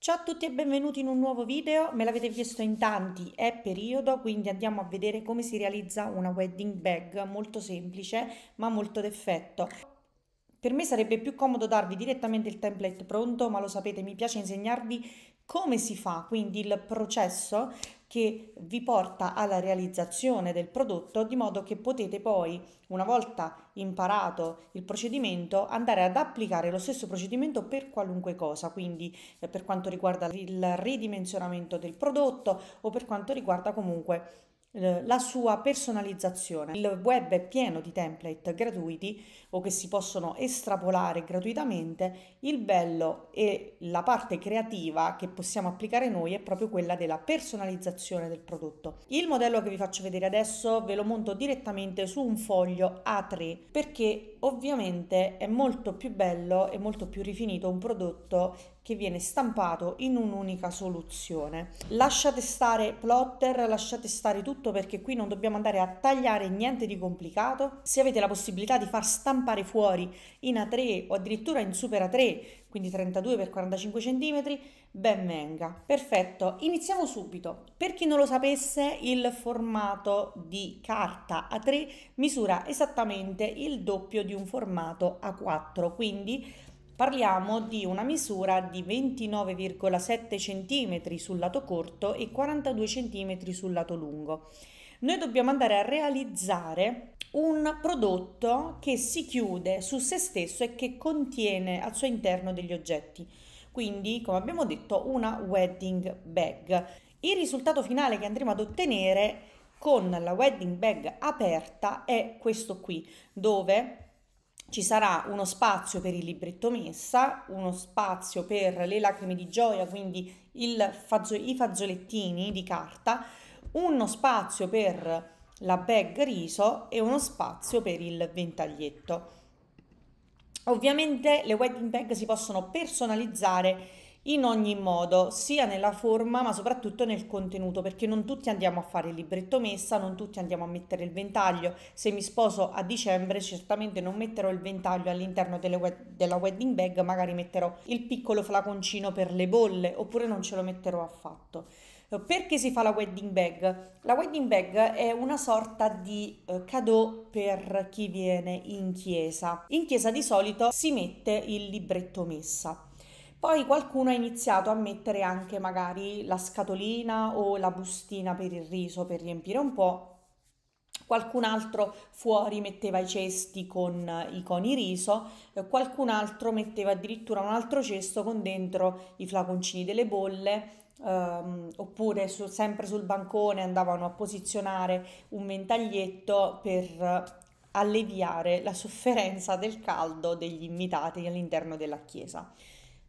Ciao a tutti e benvenuti in un nuovo video, me l'avete chiesto in tanti, è periodo, quindi andiamo a vedere come si realizza una wedding bag, molto semplice ma molto d'effetto. Per me sarebbe più comodo darvi direttamente il template pronto, ma lo sapete, mi piace insegnarvi come si fa, quindi il processo che vi porta alla realizzazione del prodotto di modo che potete poi, una volta imparato il procedimento, andare ad applicare lo stesso procedimento per qualunque cosa, quindi eh, per quanto riguarda il ridimensionamento del prodotto o per quanto riguarda comunque eh, la sua personalizzazione. Il web è pieno di template gratuiti o che si possono estrapolare gratuitamente. Il bello e la parte creativa che possiamo applicare noi è proprio quella della personalizzazione del prodotto. Il modello che vi faccio vedere adesso ve lo monto direttamente su un foglio A3 perché ovviamente è molto più bello e molto più rifinito un prodotto che viene stampato in un'unica soluzione. Lasciate stare plotter, lasciate stare tutto perché qui non dobbiamo andare a tagliare niente di complicato. Se avete la possibilità di far stampare fuori in A3 o addirittura in Super A3, quindi 32 x 45 cm, ben venga. Perfetto, iniziamo subito. Per chi non lo sapesse, il formato di carta A3 misura esattamente il doppio di un formato A4, quindi Parliamo di una misura di 29,7 cm sul lato corto e 42 cm sul lato lungo. Noi dobbiamo andare a realizzare un prodotto che si chiude su se stesso e che contiene al suo interno degli oggetti. Quindi, come abbiamo detto, una wedding bag. Il risultato finale che andremo ad ottenere con la wedding bag aperta è questo qui, dove ci sarà uno spazio per il libretto messa, uno spazio per le lacrime di gioia, quindi fazzo- i fazzolettini di carta, uno spazio per la bag riso e uno spazio per il ventaglietto. Ovviamente le wedding bag si possono personalizzare in ogni modo, sia nella forma ma soprattutto nel contenuto, perché non tutti andiamo a fare il libretto messa, non tutti andiamo a mettere il ventaglio. Se mi sposo a dicembre, certamente non metterò il ventaglio all'interno wed- della wedding bag, magari metterò il piccolo flaconcino per le bolle, oppure non ce lo metterò affatto. Perché si fa la wedding bag? La wedding bag è una sorta di eh, cadeau per chi viene in chiesa. In chiesa di solito si mette il libretto messa. Poi qualcuno ha iniziato a mettere anche magari la scatolina o la bustina per il riso per riempire un po'. Qualcun altro fuori metteva i cesti con i coni riso, eh, qualcun altro metteva addirittura un altro cesto con dentro i flaconcini delle bolle Um, oppure su, sempre sul bancone andavano a posizionare un ventaglietto per alleviare la sofferenza del caldo degli invitati all'interno della chiesa.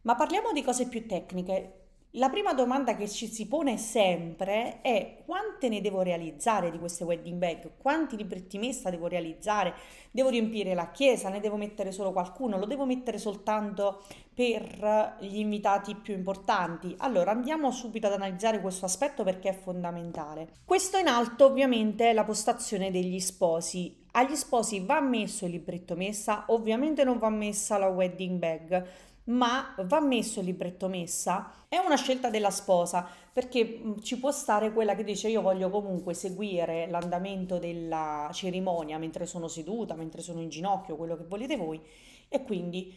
Ma parliamo di cose più tecniche. La prima domanda che ci si pone sempre è quante ne devo realizzare di queste wedding bag? Quanti libretti messa devo realizzare? Devo riempire la chiesa? Ne devo mettere solo qualcuno? Lo devo mettere soltanto per gli invitati più importanti? Allora andiamo subito ad analizzare questo aspetto perché è fondamentale. Questo in alto ovviamente è la postazione degli sposi. Agli sposi va messo il libretto messa, ovviamente non va messa la wedding bag ma va messo il libretto messa. È una scelta della sposa perché ci può stare quella che dice io voglio comunque seguire l'andamento della cerimonia mentre sono seduta, mentre sono in ginocchio, quello che volete voi e quindi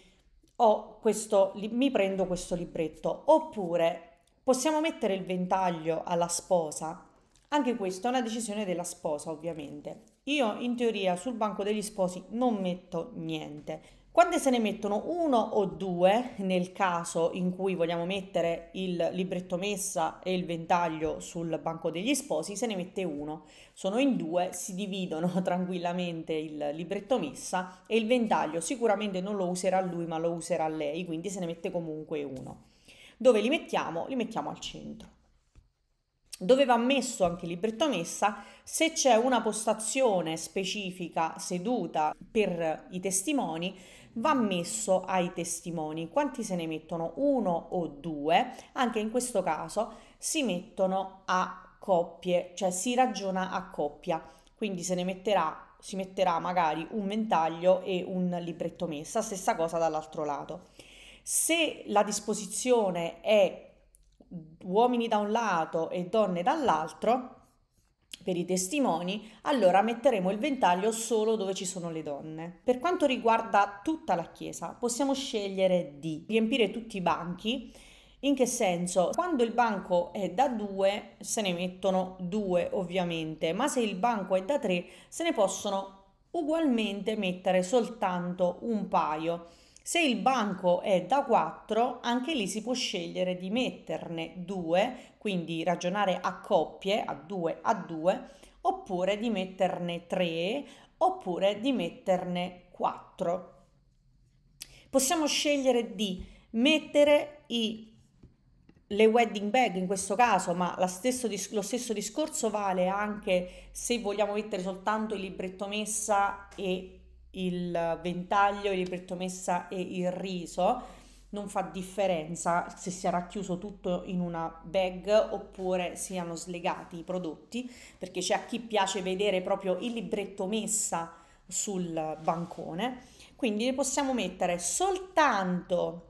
questo, mi prendo questo libretto. Oppure possiamo mettere il ventaglio alla sposa. Anche questa è una decisione della sposa ovviamente. Io in teoria sul banco degli sposi non metto niente quante se ne mettono uno o due nel caso in cui vogliamo mettere il libretto messa e il ventaglio sul banco degli sposi, se ne mette uno. Sono in due, si dividono tranquillamente il libretto messa e il ventaglio sicuramente non lo userà lui ma lo userà lei, quindi se ne mette comunque uno. Dove li mettiamo? Li mettiamo al centro. Dove va messo anche il libretto messa? se c'è una postazione specifica seduta per i testimoni, va messo ai testimoni. Quanti se ne mettono? Uno o due? Anche in questo caso si mettono a coppie, cioè si ragiona a coppia. Quindi se ne metterà si metterà magari un ventaglio e un libretto messa, stessa cosa dall'altro lato. Se la disposizione è uomini da un lato e donne dall'altro, per i testimoni, allora metteremo il ventaglio solo dove ci sono le donne. Per quanto riguarda tutta la chiesa, possiamo scegliere di riempire tutti i banchi. In che senso? Quando il banco è da due, se ne mettono due ovviamente, ma se il banco è da tre, se ne possono ugualmente mettere soltanto un paio. Se il banco è da 4, anche lì si può scegliere di metterne 2, quindi ragionare a coppie, a 2 a 2, oppure di metterne 3, oppure di metterne 4. Possiamo scegliere di mettere i le wedding bag in questo caso, ma stesso, lo stesso discorso vale anche se vogliamo mettere soltanto il libretto messa e il ventaglio, il libretto messa e il riso, non fa differenza se si è racchiuso tutto in una bag oppure siano slegati i prodotti, perché c'è a chi piace vedere proprio il libretto messa sul bancone. Quindi li possiamo mettere soltanto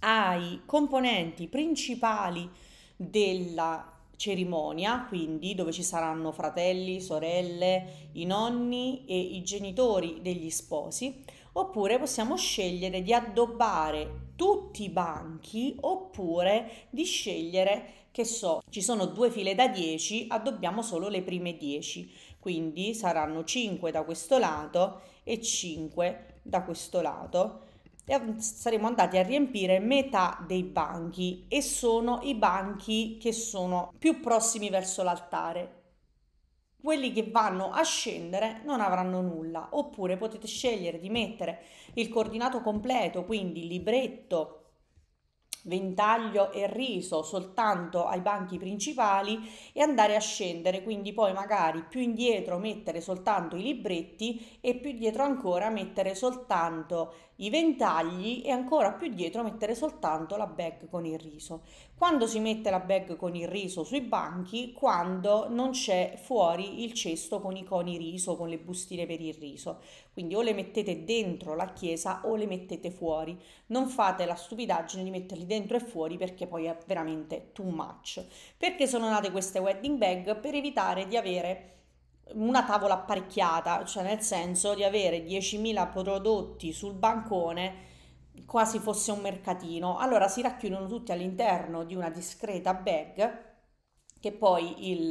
ai componenti principali della cerimonia, quindi dove ci saranno fratelli, sorelle, i nonni e i genitori degli sposi, oppure possiamo scegliere di addobbare tutti i banchi oppure di scegliere che so, ci sono due file da 10, addobbiamo solo le prime 10, quindi saranno 5 da questo lato e 5 da questo lato saremo andati a riempire metà dei banchi e sono i banchi che sono più prossimi verso l'altare. Quelli che vanno a scendere non avranno nulla, oppure potete scegliere di mettere il coordinato completo, quindi libretto, ventaglio e riso soltanto ai banchi principali e andare a scendere, quindi poi magari più indietro mettere soltanto i libretti e più dietro ancora mettere soltanto i ventagli e ancora più dietro mettere soltanto la bag con il riso. Quando si mette la bag con il riso sui banchi? Quando non c'è fuori il cesto con i coni riso, con le bustine per il riso. Quindi o le mettete dentro la chiesa o le mettete fuori. Non fate la stupidaggine di metterli dentro e fuori perché poi è veramente too much. Perché sono nate queste wedding bag? Per evitare di avere una tavola apparecchiata, cioè nel senso di avere 10.000 prodotti sul bancone quasi fosse un mercatino. Allora si racchiudono tutti all'interno di una discreta bag che poi il,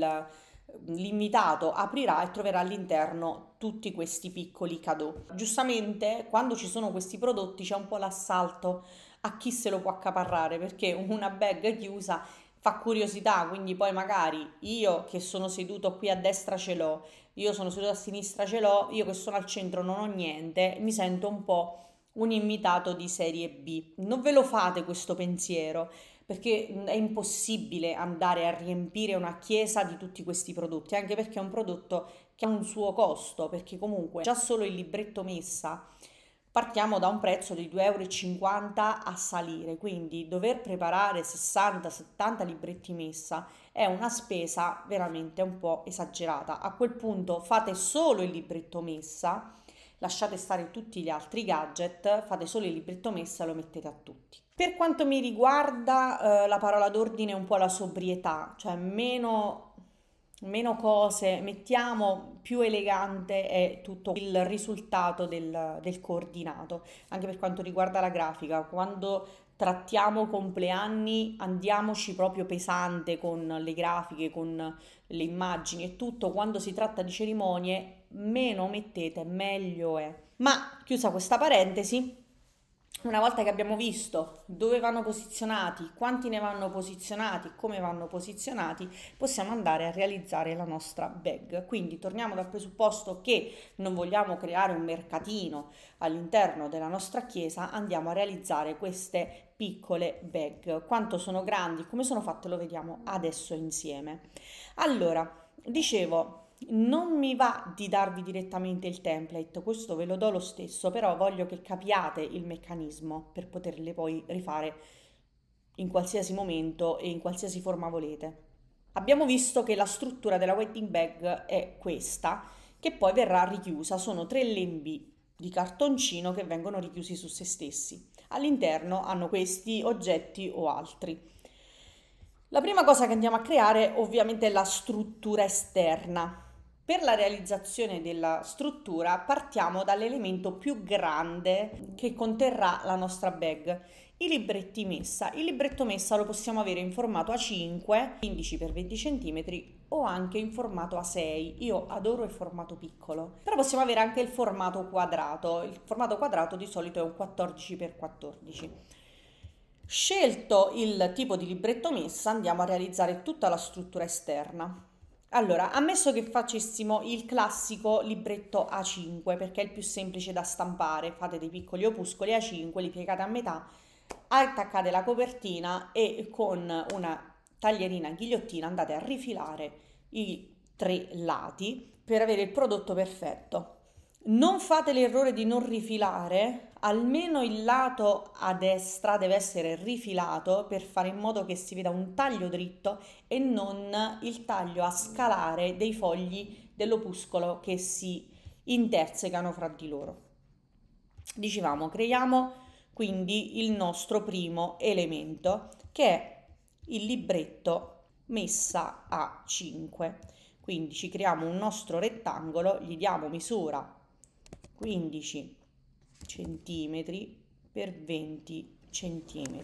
mm, l'invitato aprirà e troverà all'interno tutti questi piccoli cadeau. Giustamente quando ci sono questi prodotti c'è un po' l'assalto a chi se lo può accaparrare perché una bag chiusa fa curiosità, quindi poi magari io che sono seduto qui a destra ce l'ho, io sono seduto a sinistra ce l'ho, io che sono al centro non ho niente, mi sento un po' un invitato di serie B. Non ve lo fate questo pensiero, perché è impossibile andare a riempire una chiesa di tutti questi prodotti, anche perché è un prodotto che ha un suo costo, perché comunque già solo il libretto messa partiamo da un prezzo di 2,50 euro a salire, quindi dover preparare 60-70 libretti messa è una spesa veramente un po' esagerata. A quel punto fate solo il libretto messa, lasciate stare tutti gli altri gadget, fate solo il libretto messa e lo mettete a tutti. Per quanto mi riguarda, eh, la parola d'ordine è un po' la sobrietà, cioè meno meno cose, mettiamo più elegante è tutto il risultato del, del coordinato, anche per quanto riguarda la grafica, quando trattiamo compleanni andiamoci proprio pesante con le grafiche, con le immagini e tutto, quando si tratta di cerimonie meno mettete meglio è. Ma chiusa questa parentesi, una volta che abbiamo visto dove vanno posizionati, quanti ne vanno posizionati, come vanno posizionati, possiamo andare a realizzare la nostra bag. Quindi torniamo dal presupposto che non vogliamo creare un mercatino all'interno della nostra chiesa, andiamo a realizzare queste piccole bag. Quanto sono grandi, come sono fatte lo vediamo adesso insieme. Allora, dicevo non mi va di darvi direttamente il template, questo ve lo do lo stesso, però voglio che capiate il meccanismo per poterle poi rifare in qualsiasi momento e in qualsiasi forma volete. Abbiamo visto che la struttura della wedding bag è questa, che poi verrà richiusa, sono tre lembi di cartoncino che vengono richiusi su se stessi. All'interno hanno questi oggetti o altri. La prima cosa che andiamo a creare ovviamente è la struttura esterna, per la realizzazione della struttura partiamo dall'elemento più grande che conterrà la nostra bag, i libretti messa. Il libretto messa lo possiamo avere in formato A5, 15x20 cm o anche in formato A6. Io adoro il formato piccolo, però possiamo avere anche il formato quadrato. Il formato quadrato di solito è un 14x14. Scelto il tipo di libretto messa andiamo a realizzare tutta la struttura esterna. Allora, ammesso che facessimo il classico libretto A5, perché è il più semplice da stampare, fate dei piccoli opuscoli A5, li piegate a metà, attaccate la copertina e con una taglierina ghigliottina andate a rifilare i tre lati per avere il prodotto perfetto. Non fate l'errore di non rifilare almeno il lato a destra deve essere rifilato per fare in modo che si veda un taglio dritto e non il taglio a scalare dei fogli dell'opuscolo che si intersecano fra di loro. Dicevamo, creiamo quindi il nostro primo elemento che è il libretto messa a 5. Quindi ci creiamo un nostro rettangolo, gli diamo misura 15 cm per 20 cm.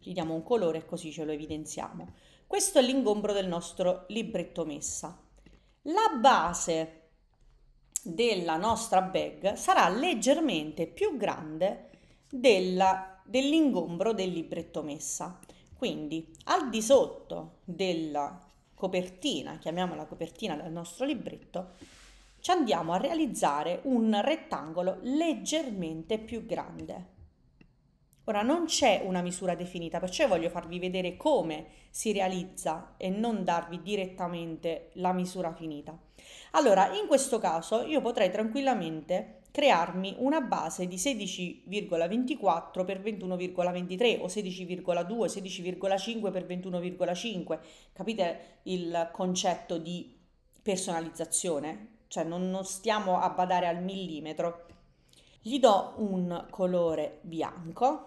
Gli diamo un colore e così ce lo evidenziamo. Questo è l'ingombro del nostro libretto messa. La base della nostra bag sarà leggermente più grande dell'ingombro dell del libretto messa. Quindi al di sotto della copertina, chiamiamola copertina del nostro libretto, ci andiamo a realizzare un rettangolo leggermente più grande. Ora non c'è una misura definita, perciò voglio farvi vedere come si realizza e non darvi direttamente la misura finita. Allora, in questo caso io potrei tranquillamente crearmi una base di 16,24 x 21,23 o 16,2, 16,5 x 21,5. Capite il concetto di personalizzazione? cioè non, non stiamo a badare al millimetro. Gli do un colore bianco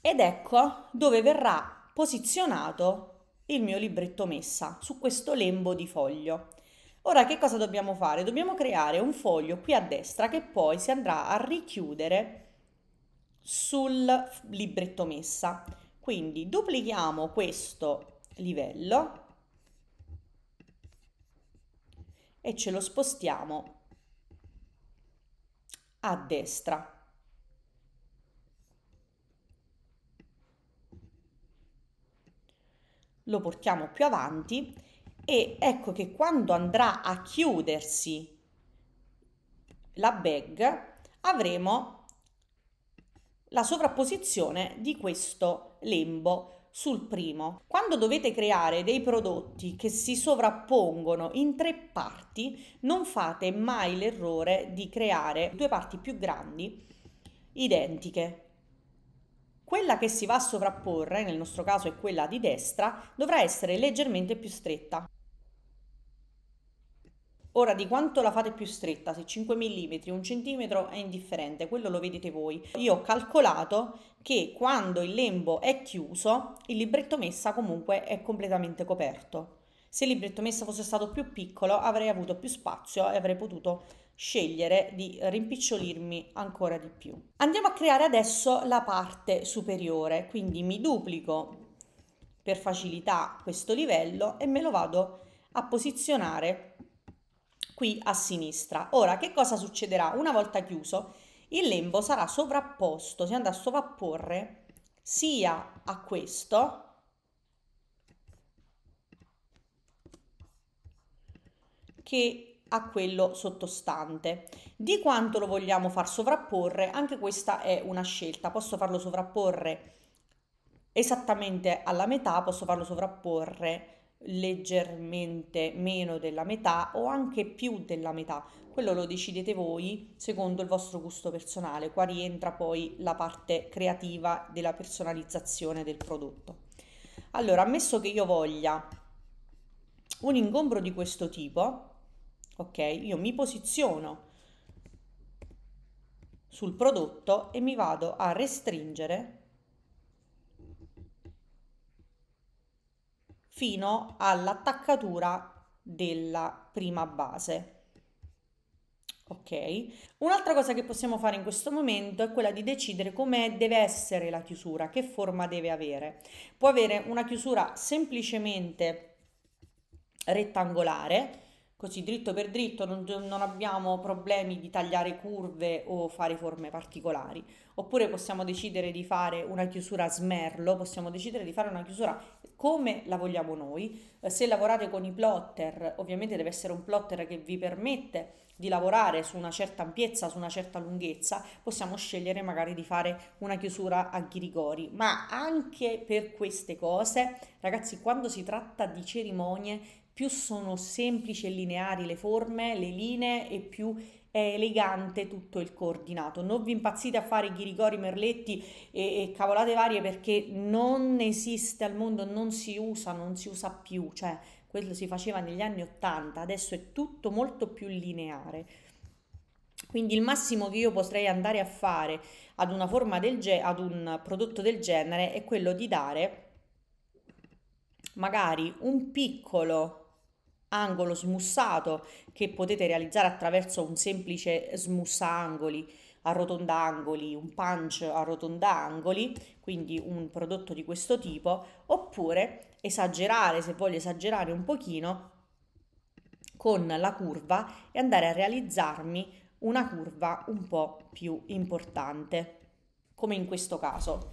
ed ecco dove verrà posizionato il mio libretto messa su questo lembo di foglio. Ora che cosa dobbiamo fare? Dobbiamo creare un foglio qui a destra che poi si andrà a richiudere sul libretto messa. Quindi duplichiamo questo livello e ce lo spostiamo a destra. Lo portiamo più avanti e ecco che quando andrà a chiudersi la bag avremo la sovrapposizione di questo lembo sul primo. Quando dovete creare dei prodotti che si sovrappongono in tre parti, non fate mai l'errore di creare due parti più grandi identiche. Quella che si va a sovrapporre, nel nostro caso è quella di destra, dovrà essere leggermente più stretta. Ora, di quanto la fate più stretta, se 5 mm, 1 cm è indifferente, quello lo vedete voi. Io ho calcolato che quando il lembo è chiuso, il libretto messa comunque è completamente coperto. Se il libretto messa fosse stato più piccolo, avrei avuto più spazio e avrei potuto scegliere di rimpicciolirmi ancora di più. Andiamo a creare adesso la parte superiore, quindi mi duplico per facilità questo livello e me lo vado a posizionare qui a sinistra. Ora, che cosa succederà? Una volta chiuso, il lembo sarà sovrapposto, si andrà a sovrapporre sia a questo, che a quello sottostante. Di quanto lo vogliamo far sovrapporre, anche questa è una scelta. Posso farlo sovrapporre esattamente alla metà, posso farlo sovrapporre leggermente meno della metà o anche più della metà. Quello lo decidete voi secondo il vostro gusto personale, qua rientra poi la parte creativa della personalizzazione del prodotto. Allora, ammesso che io voglia un ingombro di questo tipo, ok, io mi posiziono sul prodotto e mi vado a restringere fino all'attaccatura della prima base. Ok, un'altra cosa che possiamo fare in questo momento è quella di decidere come deve essere la chiusura, che forma deve avere. Può avere una chiusura semplicemente rettangolare, così dritto per dritto, non, non, abbiamo problemi di tagliare curve o fare forme particolari. Oppure possiamo decidere di fare una chiusura smerlo, possiamo decidere di fare una chiusura come la vogliamo noi. Eh, se lavorate con i plotter, ovviamente deve essere un plotter che vi permette di lavorare su una certa ampiezza, su una certa lunghezza, possiamo scegliere magari di fare una chiusura a ghirigori. Ma anche per queste cose, ragazzi, quando si tratta di cerimonie più sono semplici e lineari le forme, le linee e più è elegante tutto il coordinato. Non vi impazzite a fare ghirigori, merletti e, e, cavolate varie perché non esiste al mondo, non si usa, non si usa più, cioè quello si faceva negli anni 80, adesso è tutto molto più lineare. Quindi il massimo che io potrei andare a fare ad una forma del ge- ad un prodotto del genere è quello di dare magari un piccolo angolo smussato che potete realizzare attraverso un semplice smussa angoli, arrotonda angoli, un punch arrotonda angoli, quindi un prodotto di questo tipo, oppure esagerare, se voglio esagerare un pochino, con la curva e andare a realizzarmi una curva un po' più importante, come in questo caso.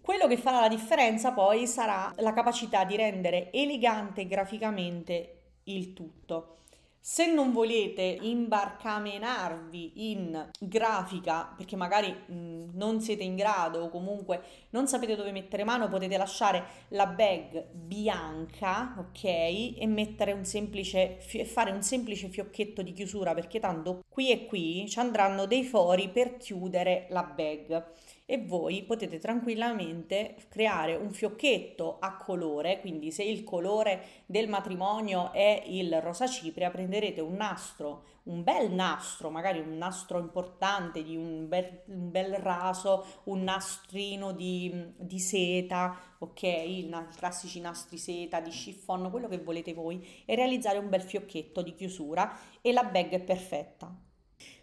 Quello che farà la differenza poi sarà la capacità di rendere elegante graficamente il tutto. Se non volete imbarcamenarvi in grafica perché magari mh, mm, non siete in grado o comunque non sapete dove mettere mano, potete lasciare la bag bianca, ok? E mettere un semplice fare un semplice fiocchetto di chiusura perché tanto qui e qui ci andranno dei fori per chiudere la bag e voi potete tranquillamente creare un fiocchetto a colore, quindi se il colore del matrimonio è il rosa cipria, prenderete un nastro, un bel nastro, magari un nastro importante di un bel, un bel raso, un nastrino di, di seta, ok? I classici nastri seta, di chiffon, quello che volete voi, e realizzare un bel fiocchetto di chiusura e la bag è perfetta.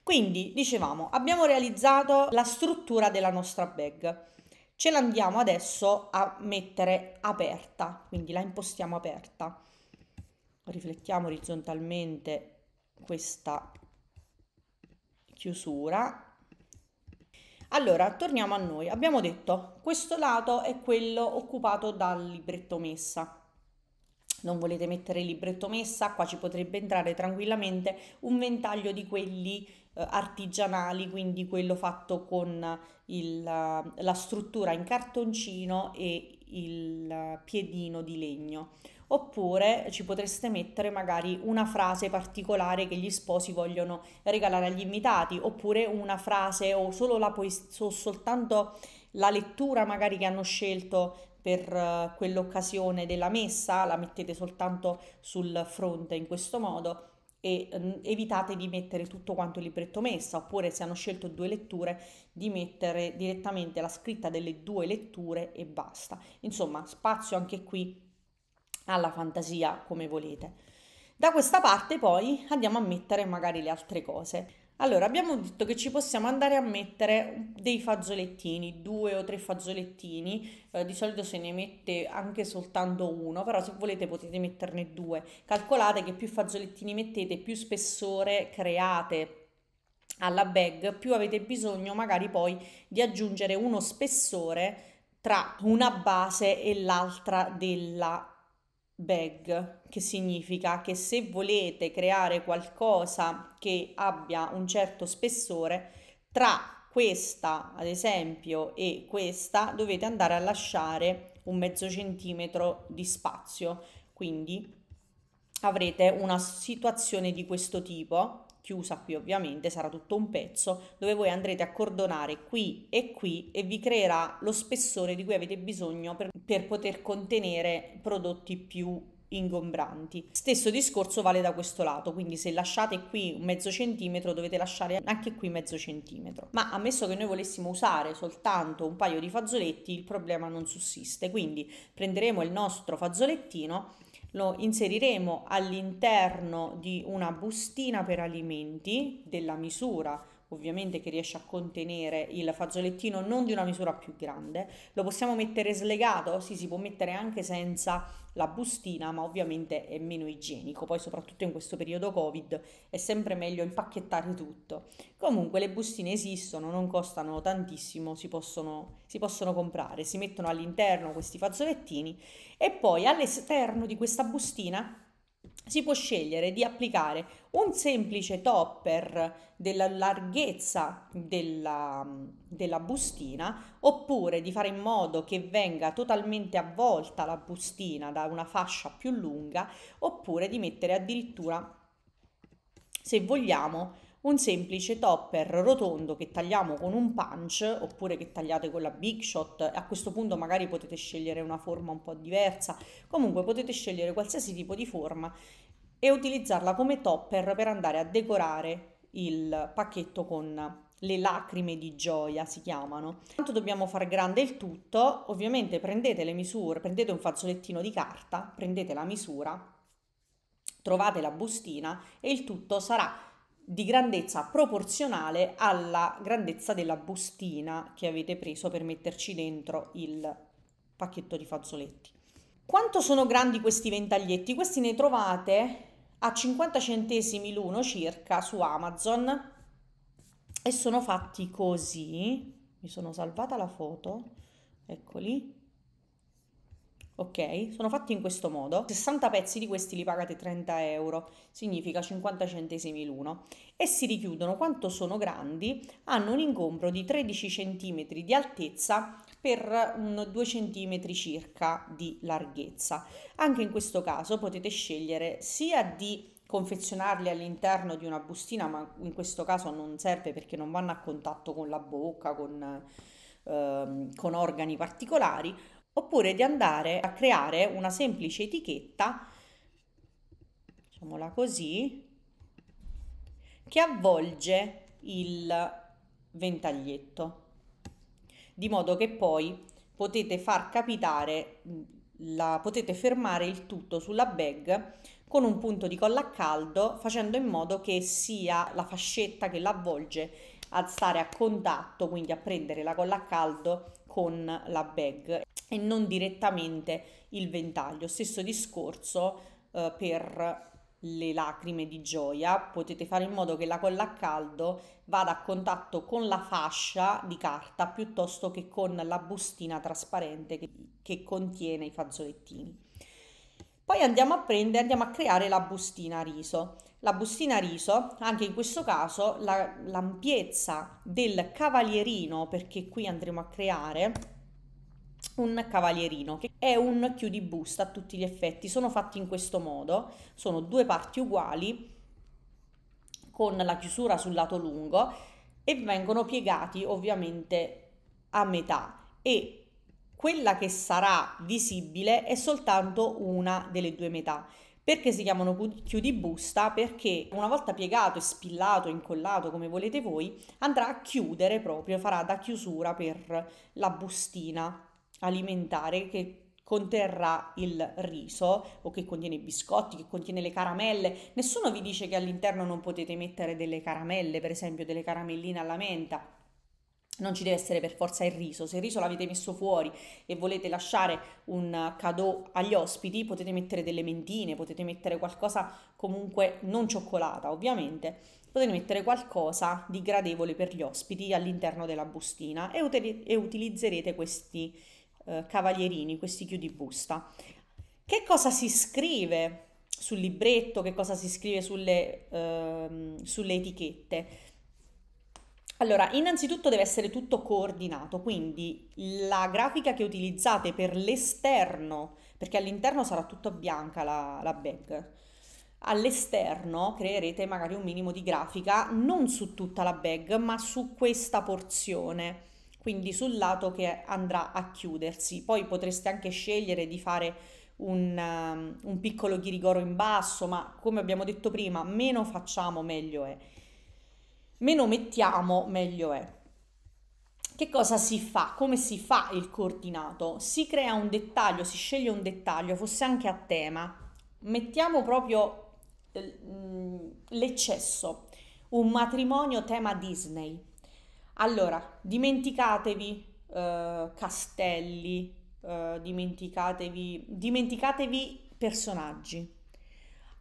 Quindi, dicevamo, abbiamo realizzato la struttura della nostra bag. Ce l'andiamo adesso a mettere aperta, quindi la impostiamo aperta. Riflettiamo orizzontalmente questa chiusura allora, torniamo a noi. Abbiamo detto questo lato è quello occupato dal libretto messa. Non volete mettere il libretto messa, qua ci potrebbe entrare tranquillamente un ventaglio di quelli eh, artigianali, quindi quello fatto con il, eh, la struttura in cartoncino e il eh, piedino di legno. Oppure ci potreste mettere magari una frase particolare che gli sposi vogliono regalare agli invitati, oppure una frase o solo la o soltanto la lettura magari che hanno scelto per quell'occasione della messa, la mettete soltanto sul fronte in questo modo e ehm, evitate di mettere tutto quanto il libretto messa oppure se hanno scelto due letture di mettere direttamente la scritta delle due letture e basta insomma spazio anche qui alla fantasia come volete da questa parte poi andiamo a mettere magari le altre cose allora, abbiamo detto che ci possiamo andare a mettere dei fazzolettini, due o tre fazzolettini, eh, di solito se ne mette anche soltanto uno, però se volete potete metterne due. Calcolate che più fazzolettini mettete, più spessore create alla bag, più avete bisogno magari poi di aggiungere uno spessore tra una base e l'altra della bag, che significa che se volete creare qualcosa che abbia un certo spessore, tra questa, ad esempio, e questa dovete andare a lasciare un mezzo centimetro di spazio. Quindi avrete una situazione di questo tipo chiusa qui ovviamente, sarà tutto un pezzo, dove voi andrete a cordonare qui e qui e vi creerà lo spessore di cui avete bisogno per, per poter contenere prodotti più ingombranti. Stesso discorso vale da questo lato, quindi se lasciate qui un mezzo centimetro dovete lasciare anche qui mezzo centimetro. Ma ammesso che noi volessimo usare soltanto un paio di fazzoletti, il problema non sussiste, quindi prenderemo il nostro fazzolettino lo inseriremo all'interno di una bustina per alimenti della misura ovviamente che riesce a contenere il fazzolettino non di una misura più grande lo possiamo mettere slegato sì si può mettere anche senza la bustina, ma ovviamente è meno igienico. Poi soprattutto in questo periodo Covid è sempre meglio impacchettare tutto. Comunque le bustine esistono, non costano tantissimo, si possono, si possono comprare. Si mettono all'interno questi fazzolettini e poi all'esterno di questa bustina si può scegliere di applicare un semplice topper della larghezza della, della, bustina oppure di fare in modo che venga totalmente avvolta la bustina da una fascia più lunga oppure di mettere addirittura se vogliamo un semplice topper rotondo che tagliamo con un punch oppure che tagliate con la Big Shot, a questo punto magari potete scegliere una forma un po' diversa, comunque potete scegliere qualsiasi tipo di forma e utilizzarla come topper per andare a decorare il pacchetto con le lacrime di gioia si chiamano. Quanto dobbiamo far grande il tutto? Ovviamente prendete le misure, prendete un fazzolettino di carta, prendete la misura, trovate la bustina e il tutto sarà di grandezza proporzionale alla grandezza della bustina che avete preso per metterci dentro il pacchetto di fazzoletti. Quanto sono grandi questi ventaglietti? Questi ne trovate a 50 centesimi l'uno circa su Amazon e sono fatti così. Mi sono salvata la foto, eccoli ok? Sono fatti in questo modo. 60 pezzi di questi li pagate 30 euro, significa 50 centesimi l'uno. E si richiudono quanto sono grandi, hanno un ingombro di 13 cm di altezza per 2 cm circa di larghezza. Anche in questo caso potete scegliere sia di confezionarli all'interno di una bustina, ma in questo caso non serve perché non vanno a contatto con la bocca, con, ehm, con organi particolari, oppure di andare a creare una semplice etichetta, diciamola così, che avvolge il ventaglietto, di modo che poi potete far capitare, la, potete fermare il tutto sulla bag con un punto di colla a caldo facendo in modo che sia la fascetta che l'avvolge a stare a contatto, quindi a prendere la colla a caldo con la bag e non direttamente il ventaglio. Stesso discorso eh, per le lacrime di gioia, potete fare in modo che la colla a caldo vada a contatto con la fascia di carta piuttosto che con la bustina trasparente che, che contiene i fazzolettini. Poi andiamo a prendere, andiamo a creare la bustina riso. La bustina riso, anche in questo caso, la, l'ampiezza del cavalierino, perché qui andremo a creare un cavalierino che è un busta a tutti gli effetti sono fatti in questo modo sono due parti uguali con la chiusura sul lato lungo e vengono piegati ovviamente a metà e quella che sarà visibile è soltanto una delle due metà perché si chiamano busta Perché una volta piegato e spillato, incollato come volete voi, andrà a chiudere proprio, farà da chiusura per la bustina alimentare che conterrà il riso o che contiene i biscotti, che contiene le caramelle. Nessuno vi dice che all'interno non potete mettere delle caramelle, per esempio delle caramelline alla menta. Non ci deve essere per forza il riso. Se il riso l'avete messo fuori e volete lasciare un cadeau agli ospiti, potete mettere delle mentine, potete mettere qualcosa comunque non cioccolata, ovviamente. Potete mettere qualcosa di gradevole per gli ospiti all'interno della bustina e, e utilizzerete questi eh, cavalierini, questi chiudi busta. Che cosa si scrive sul libretto, che cosa si scrive sulle, eh, sulle etichette? Allora, innanzitutto deve essere tutto coordinato, quindi la grafica che utilizzate per l'esterno, perché all'interno sarà tutta bianca la, la bag, all'esterno creerete magari un minimo di grafica non su tutta la bag, ma su questa porzione quindi sul lato che andrà a chiudersi. Poi potreste anche scegliere di fare un, um, un piccolo ghirigoro in basso, ma come abbiamo detto prima, meno facciamo meglio è. Meno mettiamo meglio è. Che cosa si fa? Come si fa il coordinato? Si crea un dettaglio, si sceglie un dettaglio, fosse anche a tema. Mettiamo proprio eh, mm, l'eccesso, un matrimonio tema Disney. Allora, dimenticatevi eh, castelli, eh, dimenticatevi, dimenticatevi personaggi,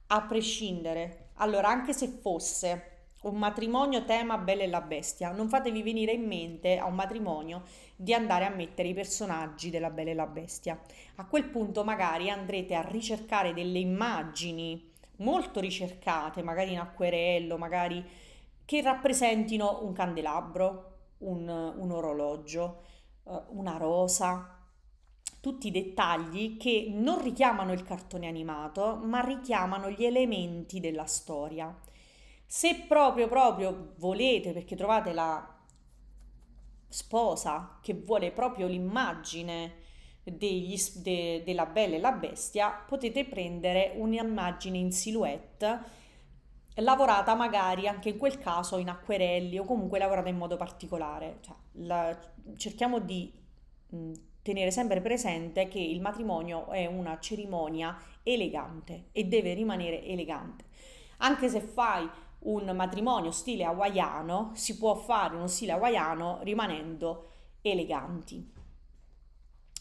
a prescindere. Allora, anche se fosse un matrimonio tema Bella e la Bestia, non fatevi venire in mente a un matrimonio di andare a mettere i personaggi della Bella e la Bestia. A quel punto magari andrete a ricercare delle immagini molto ricercate, magari in acquerello, magari che rappresentino un candelabro, un, un orologio, eh, una rosa, tutti i dettagli che non richiamano il cartone animato, ma richiamano gli elementi della storia. Se proprio proprio volete, perché trovate la sposa che vuole proprio l'immagine degli, de, della Bella e la Bestia, potete prendere un'immagine in silhouette lavorata magari anche in quel caso in acquerelli o comunque lavorata in modo particolare. Cioè, la, cerchiamo di mh, tenere sempre presente che il matrimonio è una cerimonia elegante e deve rimanere elegante. Anche se fai un matrimonio stile hawaiano, si può fare uno stile hawaiano rimanendo eleganti.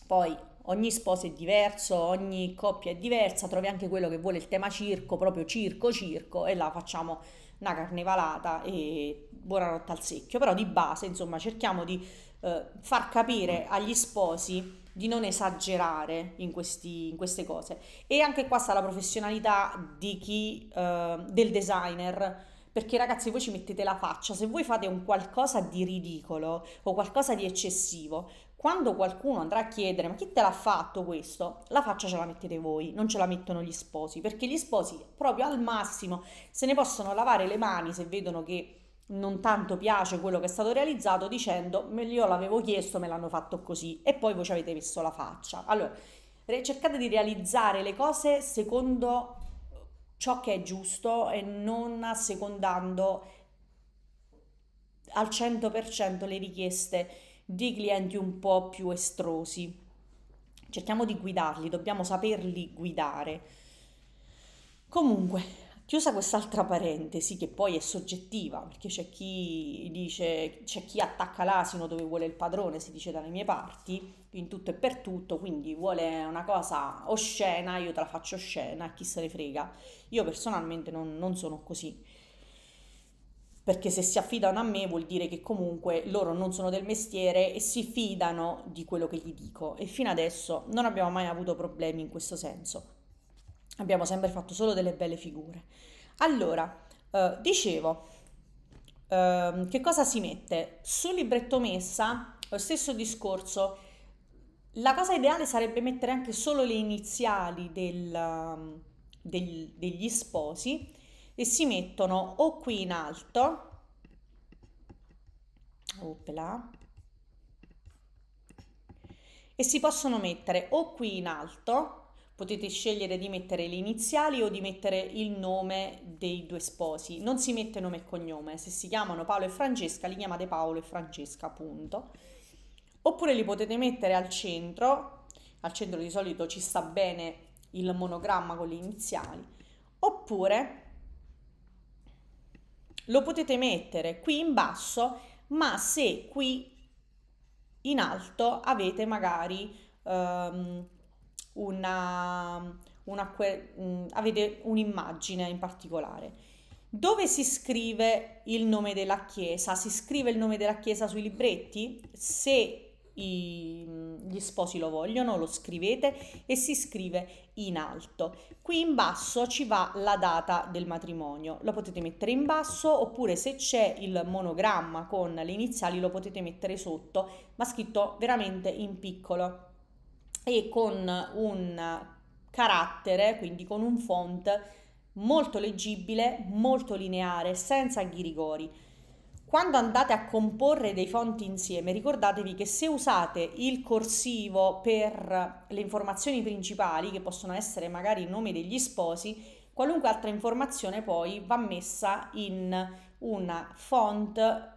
Poi ogni sposo è diverso, ogni coppia è diversa, trovi anche quello che vuole il tema circo, proprio circo circo e là facciamo una carnevalata e buonanotte al secchio, però di base insomma cerchiamo di eh, far capire agli sposi di non esagerare in, questi, in, queste cose e anche qua sta la professionalità di chi, eh, del designer perché ragazzi voi ci mettete la faccia, se voi fate un qualcosa di ridicolo o qualcosa di eccessivo, quando qualcuno andrà a chiedere ma chi te l'ha fatto questo, la faccia ce la mettete voi, non ce la mettono gli sposi, perché gli sposi proprio al massimo se ne possono lavare le mani se vedono che non tanto piace quello che è stato realizzato dicendo me io l'avevo chiesto, me l'hanno fatto così e poi voi ci avete messo la faccia. Allora, cercate di realizzare le cose secondo ciò che è giusto e non assecondando al 100% le richieste di clienti un po' più estrosi. Cerchiamo di guidarli, dobbiamo saperli guidare. Comunque, chiusa quest'altra parentesi che poi è soggettiva, perché c'è chi dice c'è chi attacca l'asino dove vuole il padrone, si dice dalle mie parti, in tutto e per tutto, quindi vuole una cosa oscena, io te la faccio oscena, chi se ne frega. Io personalmente non, non sono così perché se si affidano a me vuol dire che comunque loro non sono del mestiere e si fidano di quello che gli dico e fino adesso non abbiamo mai avuto problemi in questo senso. Abbiamo sempre fatto solo delle belle figure. Allora, eh, dicevo, eh, che cosa si mette? Sul libretto messa, lo stesso discorso, la cosa ideale sarebbe mettere anche solo le iniziali del, ehm, del, degli sposi e si mettono o qui in alto, opla, e si possono mettere o qui in alto, potete scegliere di mettere le iniziali o di mettere il nome dei due sposi. Non si mette nome e cognome, se si chiamano Paolo e Francesca li chiamate Paolo e Francesca, appunto Oppure li potete mettere al centro, al centro di solito ci sta bene il monogramma con le iniziali, oppure lo potete mettere qui in basso, ma se qui in alto avete magari um, una, una um, avete un'immagine in particolare. Dove si scrive il nome della chiesa? Si scrive il nome della chiesa sui libretti? Se i, gli sposi lo vogliono, lo scrivete e si scrive in alto. Qui in basso ci va la data del matrimonio, lo potete mettere in basso oppure se c'è il monogramma con le iniziali lo potete mettere sotto, ma scritto veramente in piccolo e con un carattere, quindi con un font molto leggibile, molto lineare, senza ghirigori quando andate a comporre dei fonti insieme, ricordatevi che se usate il corsivo per le informazioni principali, che possono essere magari i nomi degli sposi, qualunque altra informazione poi va messa in una font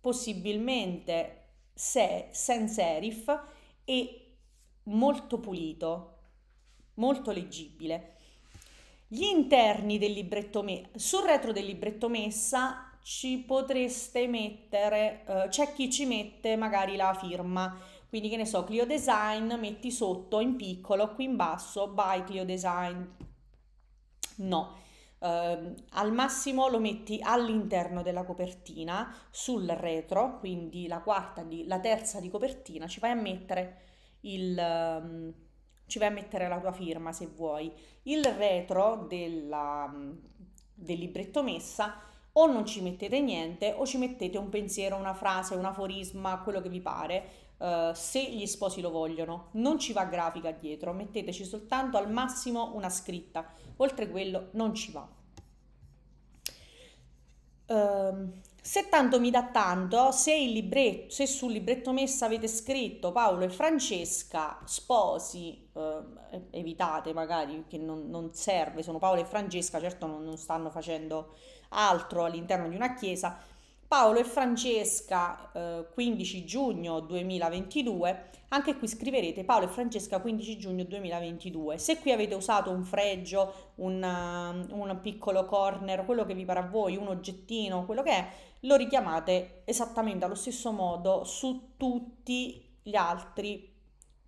possibilmente se, senza serif e molto pulito, molto leggibile. Gli interni del libretto messa, sul retro del libretto messa ci potreste mettere, eh, c'è chi ci mette magari la firma, quindi che ne so, Clio Design metti sotto in piccolo, qui in basso, by Clio Design. No, eh, al massimo lo metti all'interno della copertina, sul retro, quindi la quarta, di, la terza di copertina, ci vai a mettere il... Um, ci vai a mettere la tua firma se vuoi. Il retro della, mm, del libretto messa o non ci mettete niente o ci mettete un pensiero, una frase, un aforisma, quello che vi pare, eh, se gli sposi lo vogliono. Non ci va grafica dietro, metteteci soltanto al massimo una scritta, oltre quello non ci va. Um, se tanto mi dà tanto, se, libretto, se, sul libretto messa avete scritto Paolo e Francesca, sposi, eh, evitate magari che non, non, serve, sono Paolo e Francesca, certo non, non stanno facendo altro all'interno di una chiesa, Paolo e Francesca, eh, 15 giugno 2022, anche qui scriverete Paolo e Francesca 15 giugno 2022. Se qui avete usato un fregio, un, um, un piccolo corner, quello che vi pare a voi, un oggettino, quello che è, lo richiamate esattamente allo stesso modo su tutti gli altri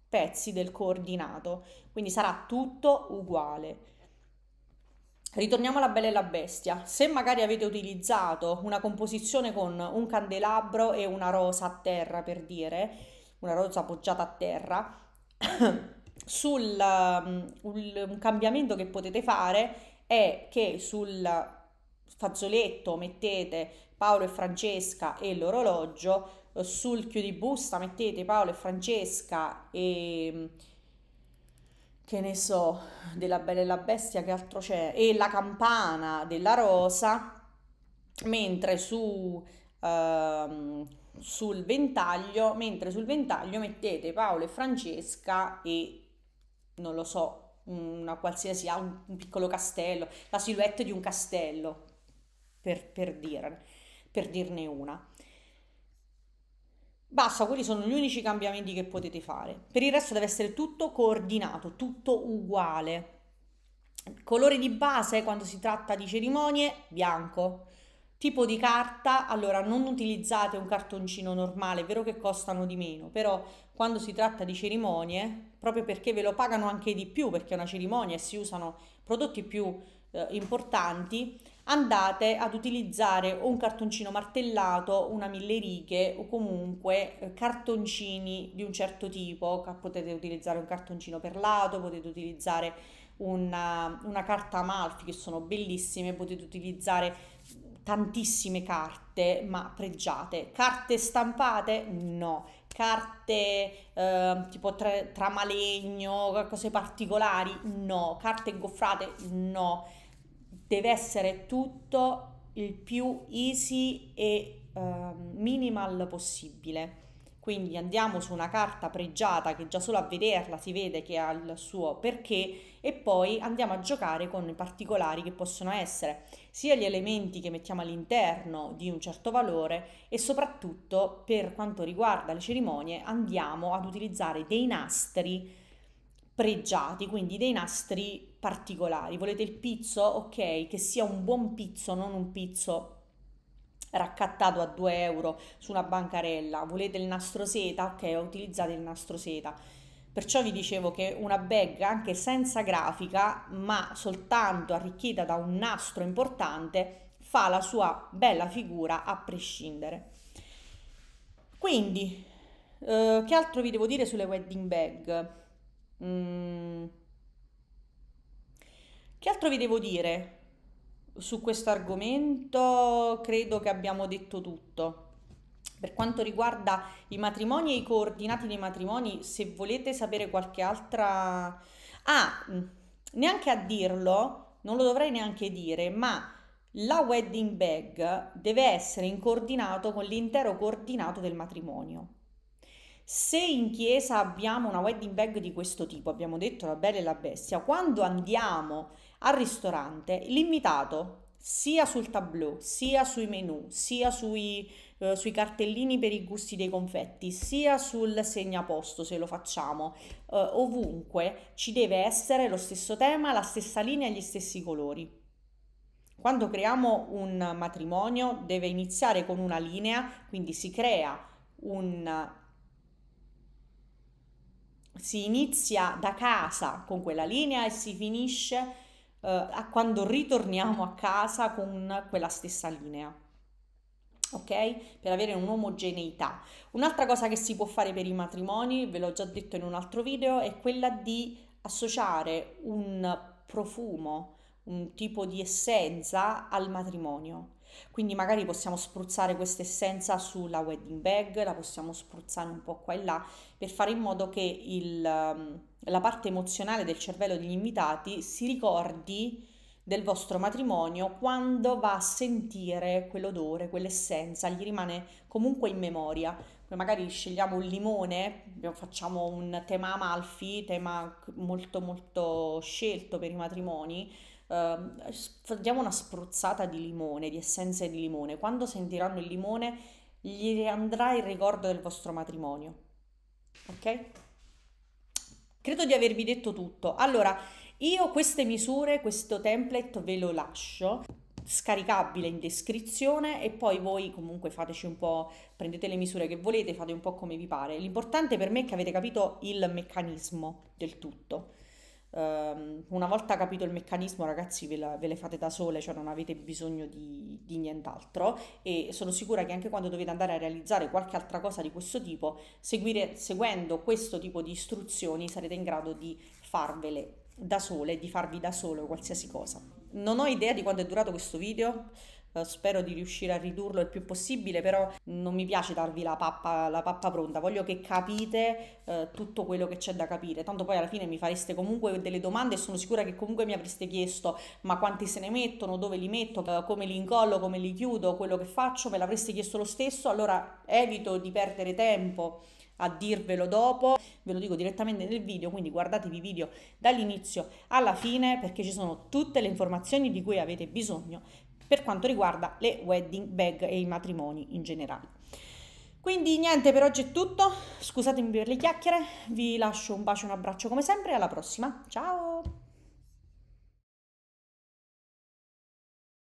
pezzi del coordinato. Quindi sarà tutto uguale. Ritorniamo alla Bella e la Bestia. Se magari avete utilizzato una composizione con un candelabro e una rosa a terra, per dire, una rosa appoggiata a terra, sul un, um, un cambiamento che potete fare è che sul fazzoletto mettete Paolo e Francesca e l'orologio, sul chiudibusta mettete Paolo e Francesca e che ne so, della Bella e la Bestia, che altro c'è, e La Campana della Rosa, mentre su, uh, sul ventaglio, mentre sul ventaglio mettete Paolo e Francesca e, non lo so, una qualsiasi, un, un piccolo castello, la silhouette di un castello, per, per, dire, per dirne una. Basta, quelli sono gli unici cambiamenti che potete fare. Per il resto deve essere tutto coordinato, tutto uguale. Colore di base quando si tratta di cerimonie, bianco. Tipo di carta, allora non utilizzate un cartoncino normale, è vero che costano di meno, però quando si tratta di cerimonie, proprio perché ve lo pagano anche di più, perché è una cerimonia e si usano prodotti più eh, importanti, andate ad utilizzare un cartoncino martellato, una mille righe o comunque eh, cartoncini di un certo tipo, potete utilizzare un cartoncino perlato, potete utilizzare una, una carta Amalfi che sono bellissime, potete utilizzare tantissime carte, ma pregiate. Carte stampate? No. Carte eh, tipo tra, tramalegno, cose particolari? No. Carte ingoffrate? No deve essere tutto il più easy e uh, minimal possibile. Quindi andiamo su una carta pregiata che già solo a vederla si vede che ha il suo perché e poi andiamo a giocare con i particolari che possono essere sia gli elementi che mettiamo all'interno di un certo valore e soprattutto per quanto riguarda le cerimonie andiamo ad utilizzare dei nastri pregiati, quindi dei nastri particolari. Volete il pizzo? Ok, che sia un buon pizzo, non un pizzo raccattato a 2 euro su una bancarella. Volete il nastro seta? Ok, utilizzate il nastro seta. Perciò vi dicevo che una bag anche senza grafica, ma soltanto arricchita da un nastro importante, fa la sua bella figura a prescindere. Quindi, eh, che altro vi devo dire sulle wedding bag? Mm. Che altro vi devo dire su questo argomento? Credo che abbiamo detto tutto. Per quanto riguarda i matrimoni e i coordinati dei matrimoni, se volete sapere qualche altra... Ah, mm, neanche a dirlo, non lo dovrei neanche dire, ma la wedding bag deve essere in coordinato con l'intero coordinato del matrimonio. Se in chiesa abbiamo una wedding bag di questo tipo, abbiamo detto la bella e la bestia, quando andiamo al ristorante, l'invitato sia sul tableau, sia sui menu, sia sui, eh, sui, cartellini per i gusti dei confetti, sia sul segnaposto se lo facciamo, eh, ovunque ci deve essere lo stesso tema, la stessa linea e gli stessi colori. Quando creiamo un matrimonio deve iniziare con una linea, quindi si crea un si inizia da casa con quella linea e si finisce eh, a quando ritorniamo a casa con quella stessa linea. Ok? Per avere un'omogeneità. Un'altra cosa che si può fare per i matrimoni, ve l'ho già detto in un altro video, è quella di associare un profumo, un tipo di essenza al matrimonio. Quindi magari possiamo spruzzare questa essenza sulla wedding bag, la possiamo spruzzare un po' qua e là per fare in modo che il, ehm, la parte emozionale del cervello degli invitati si ricordi del vostro matrimonio quando va a sentire quell'odore, quell'essenza, gli rimane comunque in memoria. Magari scegliamo un limone, facciamo un tema Amalfi, tema molto molto scelto per i matrimoni, eh, facciamo una spruzzata di limone, di essenze di limone. Quando sentiranno il limone gli andrà il ricordo del vostro matrimonio. Ok? Credo di avervi detto tutto. Allora, io queste misure, questo template ve lo lascio scaricabile in descrizione e poi voi comunque fateci un po', prendete le misure che volete, fate un po' come vi pare. L'importante per me è che avete capito il meccanismo del tutto. Ehm, una volta capito il meccanismo, ragazzi, ve, la, ve, le fate da sole, cioè non avete bisogno di, di, nient'altro. E sono sicura che anche quando dovete andare a realizzare qualche altra cosa di questo tipo, seguire, seguendo questo tipo di istruzioni sarete in grado di farvele da sole, di farvi da solo qualsiasi cosa. Non ho idea di quanto è durato questo video eh, spero di riuscire a ridurlo il più possibile, però non mi piace darvi la pappa, la pappa pronta, voglio che capite eh, tutto quello che c'è da capire, tanto poi alla fine mi fareste comunque delle domande e sono sicura che comunque mi avreste chiesto ma quanti se ne mettono, dove li metto, eh, come li incollo, come li chiudo, quello che faccio, me l'avreste chiesto lo stesso, allora evito di perdere tempo a dirvelo dopo, ve lo dico direttamente nel video, quindi guardatevi i video dall'inizio alla fine perché ci sono tutte le informazioni di cui avete bisogno per quanto riguarda le wedding bag e i matrimoni in generale. Quindi niente, per oggi è tutto, scusatemi per le chiacchiere, vi lascio un bacio e un abbraccio come sempre alla prossima, ciao!